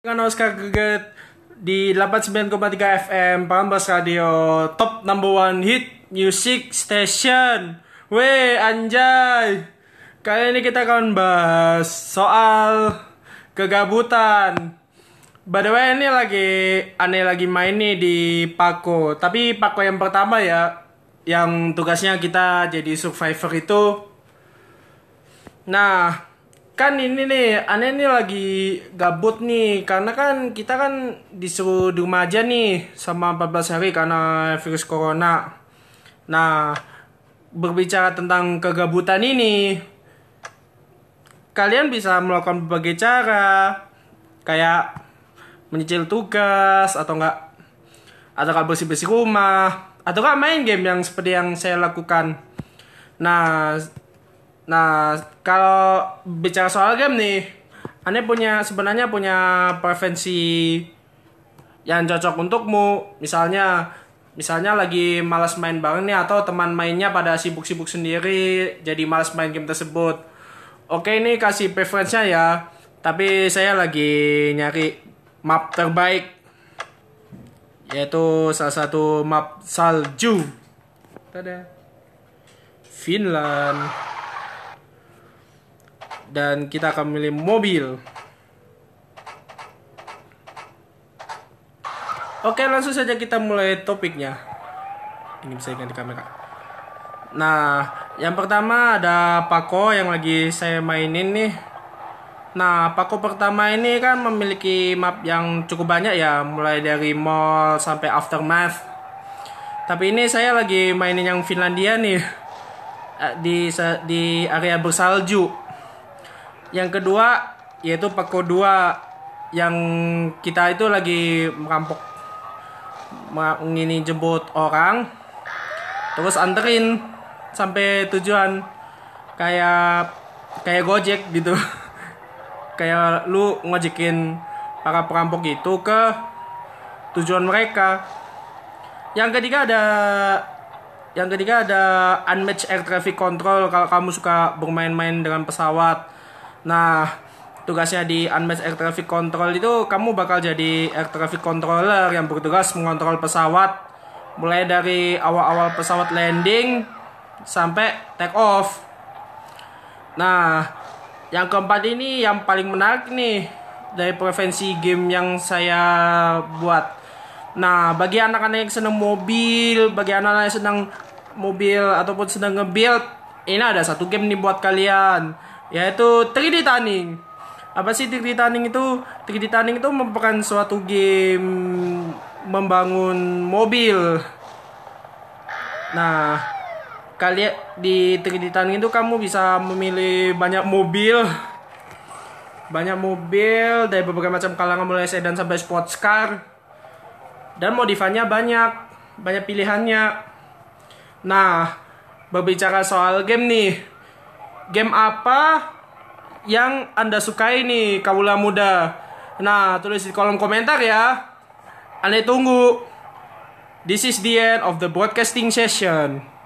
dengan Oscar Geget di 89,3 FM Pambas Radio Top number one hit music station Weh anjay Kali ini kita akan bahas soal kegabutan By the way ini lagi aneh lagi main nih di Pako Tapi Pako yang pertama ya Yang tugasnya kita jadi survivor itu Nah kan ini nih aneh nih lagi gabut nih karena kan kita kan disuruh di rumah aja nih sama 14 hari karena virus corona nah berbicara tentang kegabutan ini kalian bisa melakukan berbagai cara kayak menyicil tugas atau enggak atau enggak bersih-bersih rumah atau enggak main game yang seperti yang saya lakukan nah Nah, kalau bicara soal game nih, anda punya sebenarnya punya preferensi yang cocok untukmu. Misalnya, misalnya lagi malas main bareng nih atau teman mainnya pada sibuk-sibuk sendiri jadi malas main game tersebut. Oke, ini kasih preferensinya ya. Tapi saya lagi nyari map terbaik yaitu salah satu map salju. Tada. Finland dan kita akan memilih mobil. Oke, langsung saja kita mulai topiknya. Ini bisa ganti kamera. Nah, yang pertama ada Pako yang lagi saya mainin nih. Nah, Pako pertama ini kan memiliki map yang cukup banyak ya, mulai dari mall sampai aftermath. Tapi ini saya lagi mainin yang Finlandia nih eh, di di area bersalju yang kedua yaitu Peko 2 yang kita itu lagi merampok mengini jemput orang terus anterin sampai tujuan kayak kayak gojek gitu kayak lu ngojekin para perampok itu ke tujuan mereka yang ketiga ada yang ketiga ada unmatched air traffic control kalau kamu suka bermain-main dengan pesawat Nah, tugasnya di unmanned air traffic control itu kamu bakal jadi air traffic controller yang bertugas mengontrol pesawat mulai dari awal-awal pesawat landing sampai take off. Nah, yang keempat ini yang paling menarik nih dari prevensi game yang saya buat. Nah, bagi anak-anak yang senang mobil, bagi anak-anak yang senang mobil ataupun senang nge-build, ini ada satu game nih buat kalian yaitu 3D Tanning. Apa sih 3D Tanning itu? 3D Tanning itu merupakan suatu game membangun mobil. Nah, kalian di 3D Tanning itu kamu bisa memilih banyak mobil banyak mobil dari berbagai macam kalangan mulai sedan sampai sports car dan modifannya banyak banyak pilihannya nah berbicara soal game nih game apa yang Anda sukai nih Kawula Muda. Nah, tulis di kolom komentar ya. Anda tunggu. This is the end of the broadcasting session.